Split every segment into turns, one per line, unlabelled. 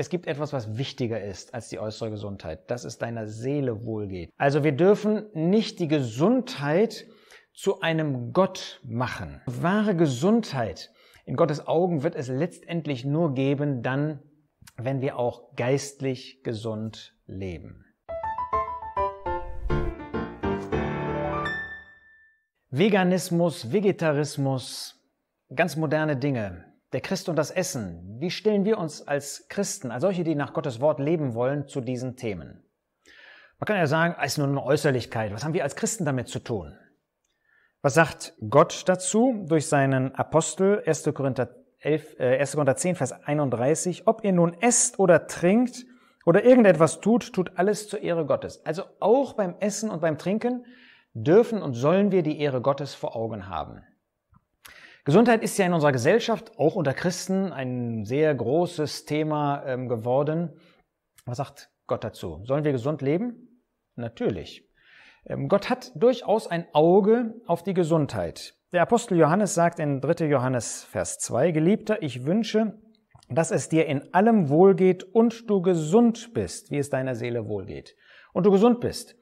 es gibt etwas, was wichtiger ist als die äußere Gesundheit, dass es deiner Seele wohlgeht. Also wir dürfen nicht die Gesundheit zu einem Gott machen. Wahre Gesundheit in Gottes Augen wird es letztendlich nur geben, dann, wenn wir auch geistlich gesund leben. Veganismus, Vegetarismus, ganz moderne Dinge. Der Christ und das Essen. Wie stellen wir uns als Christen, als solche, die nach Gottes Wort leben wollen, zu diesen Themen? Man kann ja sagen, es ist nur eine Äußerlichkeit. Was haben wir als Christen damit zu tun? Was sagt Gott dazu durch seinen Apostel 1. Korinther, 11, äh, 1. Korinther 10, Vers 31? Ob ihr nun esst oder trinkt oder irgendetwas tut, tut alles zur Ehre Gottes. Also auch beim Essen und beim Trinken dürfen und sollen wir die Ehre Gottes vor Augen haben. Gesundheit ist ja in unserer Gesellschaft, auch unter Christen, ein sehr großes Thema ähm, geworden. Was sagt Gott dazu? Sollen wir gesund leben? Natürlich. Ähm, Gott hat durchaus ein Auge auf die Gesundheit. Der Apostel Johannes sagt in 3. Johannes Vers 2, Geliebter, ich wünsche, dass es dir in allem wohlgeht und du gesund bist, wie es deiner Seele wohlgeht. Und du gesund bist.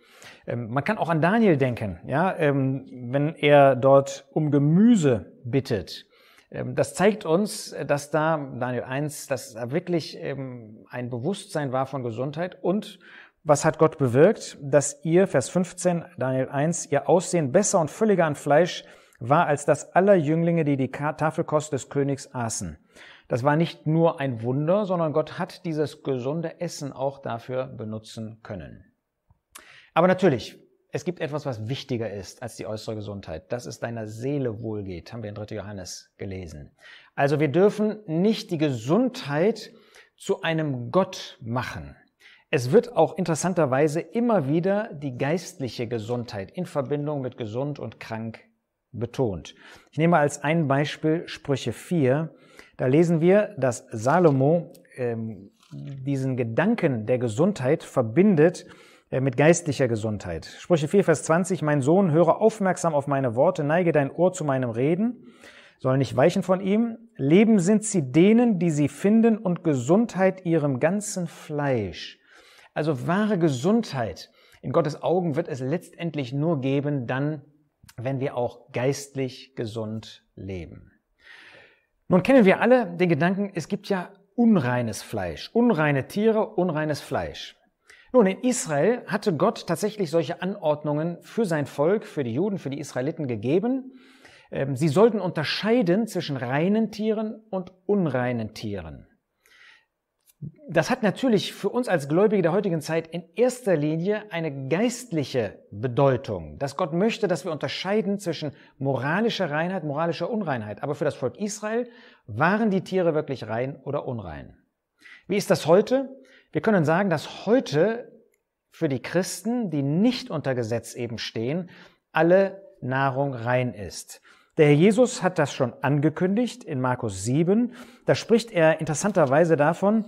Ähm, man kann auch an Daniel denken, ja, ähm, wenn er dort um Gemüse bittet. Ähm, das zeigt uns, dass da, Daniel 1, dass da wirklich ein Bewusstsein war von Gesundheit und was hat Gott bewirkt? Dass ihr, Vers 15, Daniel 1, ihr Aussehen besser und völliger an Fleisch war als das aller Jünglinge, die die Tafelkost des Königs aßen. Das war nicht nur ein Wunder, sondern Gott hat dieses gesunde Essen auch dafür benutzen können. Aber natürlich, es gibt etwas, was wichtiger ist als die äußere Gesundheit, dass es deiner Seele wohlgeht, haben wir in 3. Johannes gelesen. Also wir dürfen nicht die Gesundheit zu einem Gott machen. Es wird auch interessanterweise immer wieder die geistliche Gesundheit in Verbindung mit gesund und krank betont. Ich nehme als ein Beispiel Sprüche 4. Da lesen wir, dass Salomo ähm, diesen Gedanken der Gesundheit verbindet äh, mit geistlicher Gesundheit. Sprüche 4, Vers 20, mein Sohn, höre aufmerksam auf meine Worte, neige dein Ohr zu meinem Reden, soll nicht weichen von ihm. Leben sind sie denen, die sie finden, und Gesundheit ihrem ganzen Fleisch. Also wahre Gesundheit in Gottes Augen wird es letztendlich nur geben, dann, wenn wir auch geistlich gesund leben. Nun kennen wir alle den Gedanken, es gibt ja unreines Fleisch, unreine Tiere, unreines Fleisch. Nun, in Israel hatte Gott tatsächlich solche Anordnungen für sein Volk, für die Juden, für die Israeliten gegeben. Ähm, sie sollten unterscheiden zwischen reinen Tieren und unreinen Tieren. Das hat natürlich für uns als Gläubige der heutigen Zeit in erster Linie eine geistliche Bedeutung, dass Gott möchte, dass wir unterscheiden zwischen moralischer Reinheit, moralischer Unreinheit. Aber für das Volk Israel waren die Tiere wirklich rein oder unrein. Wie ist das heute? Wir können sagen, dass heute für die Christen, die nicht unter Gesetz eben stehen, alle Nahrung rein ist. Der Herr Jesus hat das schon angekündigt in Markus 7. Da spricht er interessanterweise davon,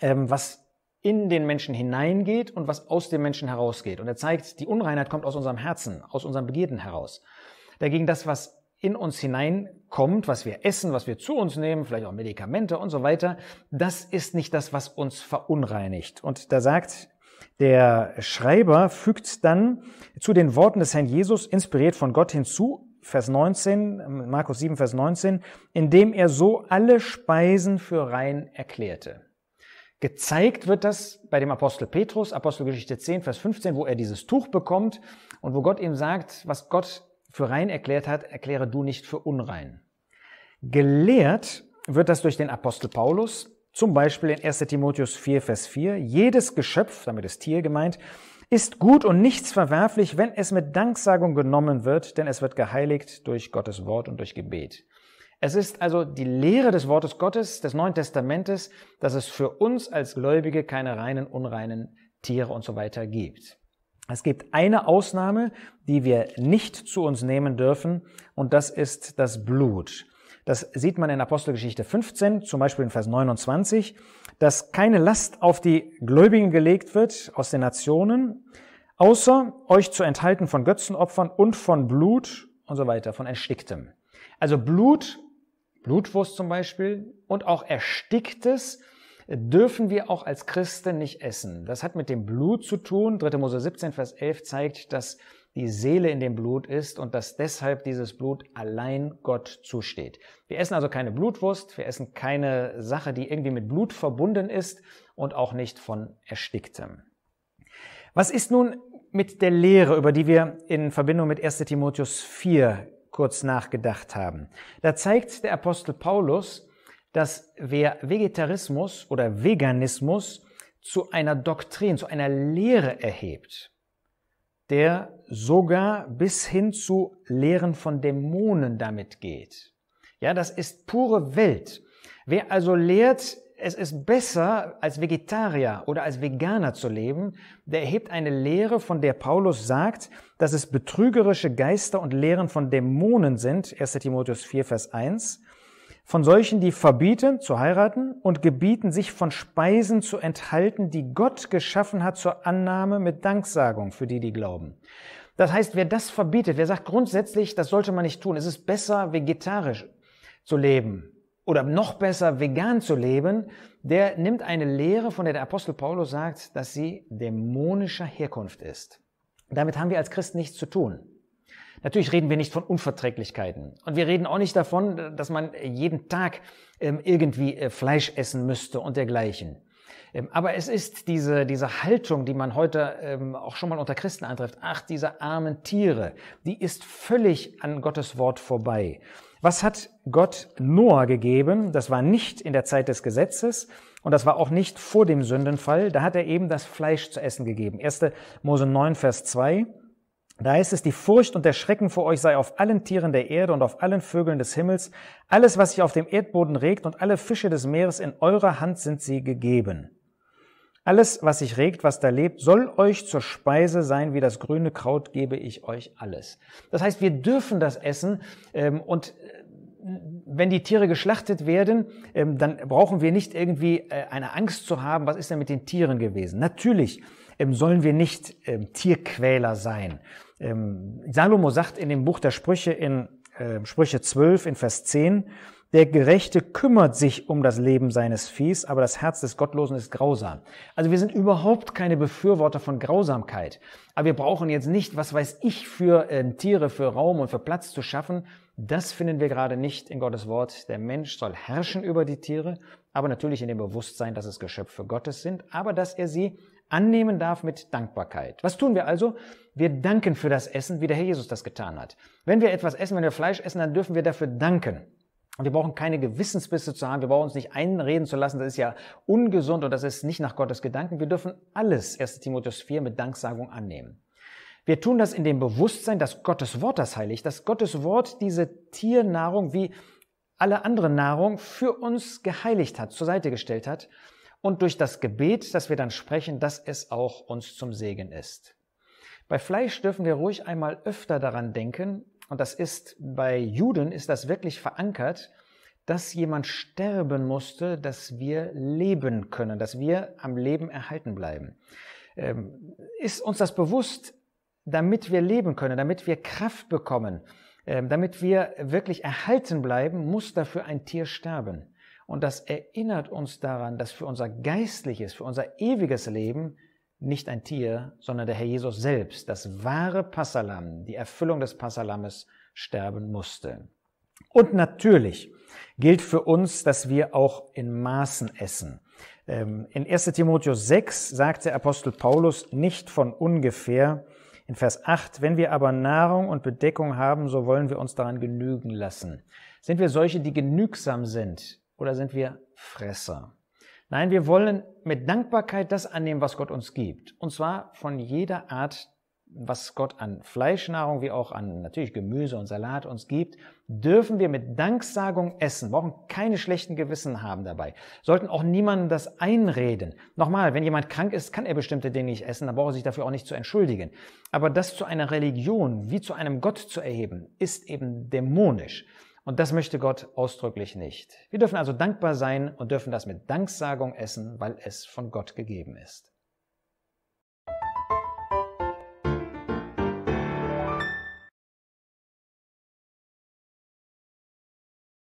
ähm, was in den Menschen hineingeht und was aus dem Menschen herausgeht. Und er zeigt, die Unreinheit kommt aus unserem Herzen, aus unseren Begierden heraus. Dagegen das, was in uns hineinkommt, was wir essen, was wir zu uns nehmen, vielleicht auch Medikamente und so weiter, das ist nicht das, was uns verunreinigt. Und da sagt der Schreiber, fügt dann zu den Worten des Herrn Jesus, inspiriert von Gott hinzu, Vers 19, Markus 7, Vers 19, indem er so alle Speisen für rein erklärte. Gezeigt wird das bei dem Apostel Petrus, Apostelgeschichte 10, Vers 15, wo er dieses Tuch bekommt und wo Gott ihm sagt, was Gott für rein erklärt hat, erkläre du nicht für unrein. Gelehrt wird das durch den Apostel Paulus, zum Beispiel in 1 Timotheus 4, Vers 4. Jedes Geschöpf, damit ist Tier gemeint, ist gut und nichts verwerflich, wenn es mit Danksagung genommen wird, denn es wird geheiligt durch Gottes Wort und durch Gebet. Es ist also die Lehre des Wortes Gottes, des Neuen Testamentes, dass es für uns als Gläubige keine reinen, unreinen Tiere und so weiter gibt. Es gibt eine Ausnahme, die wir nicht zu uns nehmen dürfen, und das ist das Blut. Das sieht man in Apostelgeschichte 15, zum Beispiel in Vers 29, dass keine Last auf die Gläubigen gelegt wird aus den Nationen, außer euch zu enthalten von Götzenopfern und von Blut und so weiter, von Ersticktem. Also Blut, Blutwurst zum Beispiel, und auch Ersticktes, dürfen wir auch als Christen nicht essen. Das hat mit dem Blut zu tun. 3. Mose 17, Vers 11 zeigt, dass die Seele in dem Blut ist und dass deshalb dieses Blut allein Gott zusteht. Wir essen also keine Blutwurst, wir essen keine Sache, die irgendwie mit Blut verbunden ist und auch nicht von Ersticktem. Was ist nun mit der Lehre, über die wir in Verbindung mit 1 Timotheus 4 kurz nachgedacht haben? Da zeigt der Apostel Paulus, dass wer Vegetarismus oder Veganismus zu einer Doktrin, zu einer Lehre erhebt, der sogar bis hin zu Lehren von Dämonen damit geht. Ja, das ist pure Welt. Wer also lehrt, es ist besser, als Vegetarier oder als Veganer zu leben, der erhebt eine Lehre, von der Paulus sagt, dass es betrügerische Geister und Lehren von Dämonen sind, 1 Timotheus 4, Vers 1, von solchen, die verbieten zu heiraten und gebieten, sich von Speisen zu enthalten, die Gott geschaffen hat zur Annahme mit Danksagung für die, die glauben. Das heißt, wer das verbietet, wer sagt grundsätzlich, das sollte man nicht tun, es ist besser, vegetarisch zu leben oder noch besser, vegan zu leben, der nimmt eine Lehre, von der der Apostel Paulus sagt, dass sie dämonischer Herkunft ist. Damit haben wir als Christen nichts zu tun. Natürlich reden wir nicht von Unverträglichkeiten. Und wir reden auch nicht davon, dass man jeden Tag ähm, irgendwie äh, Fleisch essen müsste und dergleichen. Ähm, aber es ist diese, diese Haltung, die man heute ähm, auch schon mal unter Christen antrifft, ach, diese armen Tiere, die ist völlig an Gottes Wort vorbei. Was hat Gott Noah gegeben? Das war nicht in der Zeit des Gesetzes und das war auch nicht vor dem Sündenfall. Da hat er eben das Fleisch zu essen gegeben. 1. Mose 9, Vers 2. Da heißt es, die Furcht und der Schrecken vor euch sei auf allen Tieren der Erde und auf allen Vögeln des Himmels, alles, was sich auf dem Erdboden regt und alle Fische des Meeres in eurer Hand sind sie gegeben. Alles, was sich regt, was da lebt, soll euch zur Speise sein, wie das grüne Kraut gebe ich euch alles. Das heißt, wir dürfen das essen ähm, und äh, wenn die Tiere geschlachtet werden, ähm, dann brauchen wir nicht irgendwie äh, eine Angst zu haben, was ist denn mit den Tieren gewesen. Natürlich ähm, sollen wir nicht ähm, Tierquäler sein ähm, Salomo sagt in dem Buch der Sprüche in äh, Sprüche 12 in Vers 10, der Gerechte kümmert sich um das Leben seines Viehs, aber das Herz des Gottlosen ist grausam. Also wir sind überhaupt keine Befürworter von Grausamkeit. Aber wir brauchen jetzt nicht, was weiß ich, für äh, Tiere, für Raum und für Platz zu schaffen. Das finden wir gerade nicht in Gottes Wort. Der Mensch soll herrschen über die Tiere, aber natürlich in dem Bewusstsein, dass es Geschöpfe Gottes sind, aber dass er sie annehmen darf mit Dankbarkeit. Was tun wir also? Wir danken für das Essen, wie der Herr Jesus das getan hat. Wenn wir etwas essen, wenn wir Fleisch essen, dann dürfen wir dafür danken. Und wir brauchen keine Gewissensbisse zu haben, wir brauchen uns nicht einreden zu lassen, das ist ja ungesund und das ist nicht nach Gottes Gedanken. Wir dürfen alles, 1 Timotheus 4, mit Danksagung annehmen. Wir tun das in dem Bewusstsein, dass Gottes Wort das heiligt, dass Gottes Wort diese Tiernahrung wie alle andere Nahrung für uns geheiligt hat, zur Seite gestellt hat und durch das Gebet, das wir dann sprechen, dass es auch uns zum Segen ist. Bei Fleisch dürfen wir ruhig einmal öfter daran denken, und das ist bei Juden ist das wirklich verankert, dass jemand sterben musste, dass wir leben können, dass wir am Leben erhalten bleiben. Ähm, ist uns das bewusst, damit wir leben können, damit wir Kraft bekommen, ähm, damit wir wirklich erhalten bleiben, muss dafür ein Tier sterben. Und das erinnert uns daran, dass für unser geistliches, für unser ewiges Leben nicht ein Tier, sondern der Herr Jesus selbst, das wahre Passalam, die Erfüllung des Passalammes, sterben musste. Und natürlich gilt für uns, dass wir auch in Maßen essen. Ähm, in 1 Timotheus 6 sagt der Apostel Paulus nicht von ungefähr in Vers 8, wenn wir aber Nahrung und Bedeckung haben, so wollen wir uns daran genügen lassen. Sind wir solche, die genügsam sind, oder sind wir Fresser? Nein, wir wollen mit Dankbarkeit das annehmen, was Gott uns gibt. Und zwar von jeder Art, was Gott an Fleischnahrung wie auch an natürlich Gemüse und Salat uns gibt, dürfen wir mit Danksagung essen, brauchen keine schlechten Gewissen haben dabei, sollten auch niemandem das einreden. Nochmal, wenn jemand krank ist, kann er bestimmte Dinge nicht essen, dann braucht er sich dafür auch nicht zu entschuldigen. Aber das zu einer Religion wie zu einem Gott zu erheben, ist eben dämonisch. Und das möchte Gott ausdrücklich nicht. Wir dürfen also dankbar sein und dürfen das mit Danksagung essen, weil es von Gott gegeben ist.